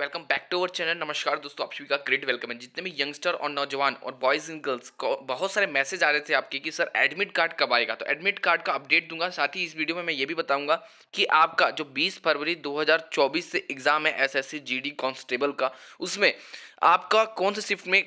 welcome back to our channel नमस्कार दोस्तों आप सभी का ग्रेट वेलकम है जितने भी यंगस्टर और नौजवान और बॉयज़ एंड गर्ल्स को बहुत सारे मैसेज आ रहे थे आपके कि सर एडमिट कार्ड कब आएगा तो एडमिट कार्ड का अपडेट दूंगा साथ ही इस वीडियो में मैं ये भी बताऊंगा कि आपका जो 20 फरवरी 2024 से एग्ज़ाम है एस एस कांस्टेबल का उसमें आपका कौन से शिफ्ट में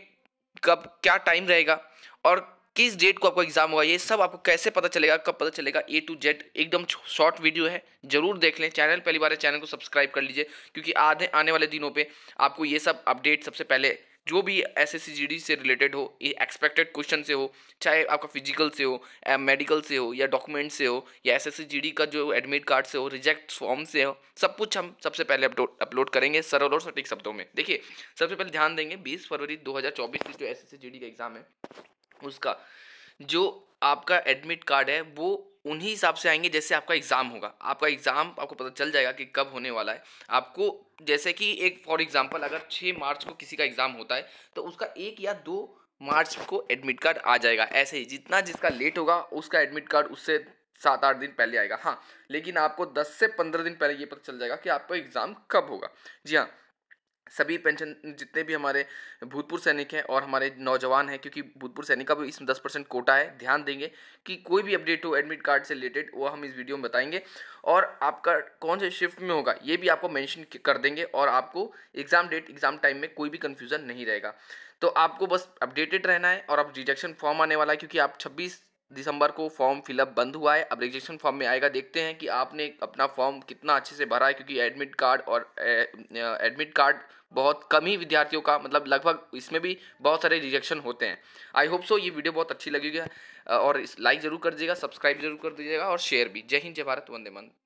कब क्या टाइम रहेगा और किस डेट को आपका एग्जाम होगा ये सब आपको कैसे पता चलेगा कब पता चलेगा ए टू जेड एकदम शॉर्ट वीडियो है जरूर देख लें चैनल पहली बार है चैनल को सब्सक्राइब कर लीजिए क्योंकि आधे आने वाले दिनों पर आपको ये सब अपडेट सबसे पहले जो भी एस एस से रिलेटेड हो ये एक्सपेक्टेड क्वेश्चन से हो चाहे आपका फिजिकल से हो मेडिकल से हो या डॉक्यूमेंट से हो या एस एस का जो एडमिट कार्ड से हो रिजेक्ट फॉर्म से हो सब कुछ हम सबसे पहले अपलोड करेंगे सरल और सटीक शब्दों में देखिए सबसे पहले ध्यान देंगे 20 फरवरी 2024 जो एस एस का एग्ज़ाम है उसका जो आपका एडमिट कार्ड है वो उन्हीं हिसाब से आएंगे जैसे आपका एग्ज़ाम होगा आपका एग्ज़ाम आपको पता चल जाएगा कि कब होने वाला है आपको जैसे कि एक फॉर एग्ज़ाम्पल अगर छः मार्च को किसी का एग्ज़ाम होता है तो उसका एक या दो मार्च को एडमिट कार्ड आ जाएगा ऐसे ही जितना जिसका लेट होगा उसका एडमिट कार्ड उससे सात आठ दिन पहले आएगा हाँ लेकिन आपको दस से पंद्रह दिन पहले ये पता चल जाएगा कि आपका एग्ज़ाम कब होगा जी हाँ सभी पेंशन जितने भी हमारे भूतपूर्व सैनिक हैं और हमारे नौजवान हैं क्योंकि भूतपूर्व सैनिक का भी इसमें दस परसेंट कोटा है ध्यान देंगे कि कोई भी अपडेट हो एडमिट कार्ड से रिलेटेड वो हम इस वीडियो में बताएंगे और आपका कौन से शिफ्ट में होगा ये भी आपको मेंशन कर देंगे और आपको एग्ज़ाम डेट एग्ज़ाम टाइम में कोई भी कन्फ्यूज़न नहीं रहेगा तो आपको बस अपडेटेड रहना है और अब रिजेक्शन फॉर्म आने वाला है क्योंकि आप छब्बीस दिसंबर को फॉर्म फिलअप बंद हुआ है अब रजिस्ट्रेशन फॉर्म में आएगा देखते हैं कि आपने अपना फॉर्म कितना अच्छे से भरा है क्योंकि एडमिट कार्ड और एडमिट कार्ड बहुत कम ही विद्यार्थियों का मतलब लगभग इसमें भी बहुत सारे रिजेक्शन होते हैं आई होप सो ये वीडियो बहुत अच्छी लगेगी और लाइक ज़रूर कर दीजिएगा सब्सक्राइब जरूर कर दीजिएगा और शेयर भी जय हिंद जय भारत वंदे मंद